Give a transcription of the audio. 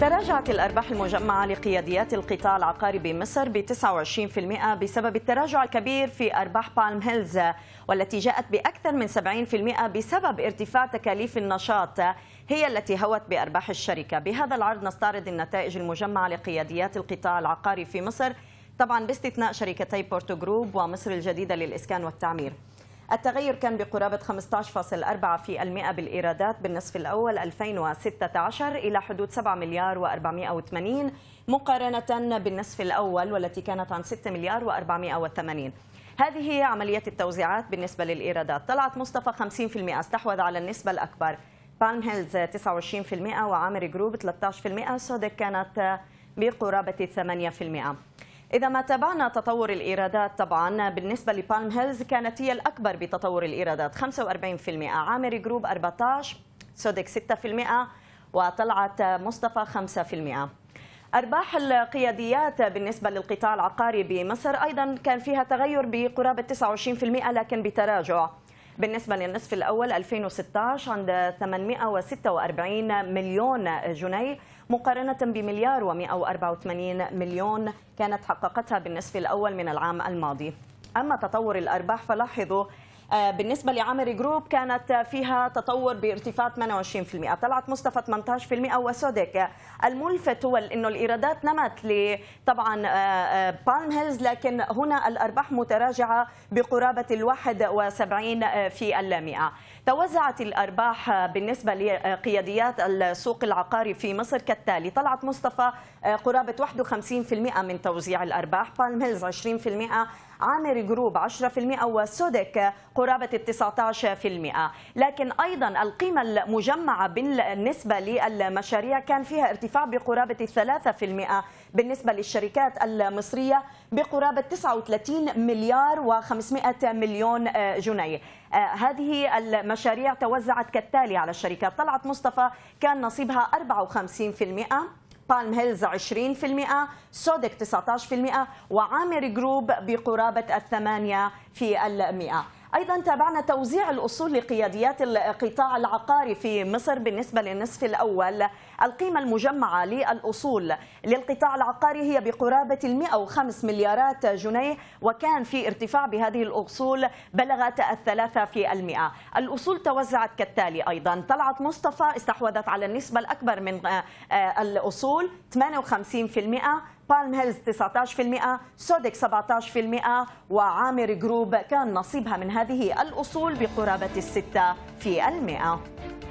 تراجعت الأرباح المجمعة لقياديات القطاع العقاري بمصر ب 29% بسبب التراجع الكبير في أرباح بالم هيلز والتي جاءت بأكثر من 70% بسبب ارتفاع تكاليف النشاط هي التي هوت بأرباح الشركة بهذا العرض نستعرض النتائج المجمعة لقياديات القطاع العقاري في مصر طبعا باستثناء شركتي بورتو جروب ومصر الجديدة للإسكان والتعمير التغير كان بقرابة 15.4% بالإيرادات بالنصف الأول 2016 إلى حدود 7 مليار و480 مقارنة بالنصف الأول والتي كانت عن 6 مليار و480 هذه هي عملية التوزيعات بالنسبة للإيرادات طلعت مصطفى 50% استحوذ على النسبة الأكبر بالم هيلز 29% وعامر جروب 13% سودك كانت بقرابة 8% إذا ما تابعنا تطور الإيرادات طبعا بالنسبة لبالم هيلز كانت هي الأكبر بتطور الإيرادات 45% عامر جروب 14 سودك 6% وطلعت مصطفى 5% أرباح القياديات بالنسبة للقطاع العقاري بمصر أيضا كان فيها تغير بقرابة 29% لكن بتراجع بالنسبة للنصف الأول 2016 عند 846 مليون جنيه مقارنة بمليار و184 مليون كانت حققتها بالنصف الأول من العام الماضي أما تطور الأرباح فلاحظوا آه، بالنسبة لعامر جروب كانت فيها تطور بارتفاع 28% طلعت مصطفى 18% وسودك الملفت هو أنه الإيرادات نمت طبعا بالم آه، هيلز آه، لكن هنا الأرباح متراجعة بقرابة الواحد وسبعين في المئة توزعت الأرباح بالنسبة لقياديات السوق العقاري في مصر كالتالي طلعت مصطفى آه، قرابة 51% من توزيع الأرباح بالم هيلز 20% عامر جروب 10% وسودك قرابة 19% لكن أيضا القيمة المجمعة بالنسبة للمشاريع كان فيها ارتفاع بقرابة 3% بالنسبة للشركات المصرية بقرابة 39 مليار و500 مليون آه، جنيه آه، هذه مشاريع توزعت كالتالي على الشركات طلعت مصطفى كان نصيبها 54% بالم هيلز 20% سودك 19% وعامر جروب بقرابة الثمانية في المئة أيضا تابعنا توزيع الأصول لقياديات القطاع العقاري في مصر بالنسبة للنصف الأول القيمة المجمعة للأصول للقطاع العقاري هي بقرابة 105 مليارات جنيه وكان في ارتفاع بهذه الأصول بلغت الثلاثة في المئة الأصول توزعت كالتالي أيضا طلعت مصطفى استحوذت على النسبة الأكبر من آه، آه، الأصول 58% بالم هيلز 19% سودك 17% وعامر جروب كان نصيبها من هذه الأصول بقرابة الستة في المئة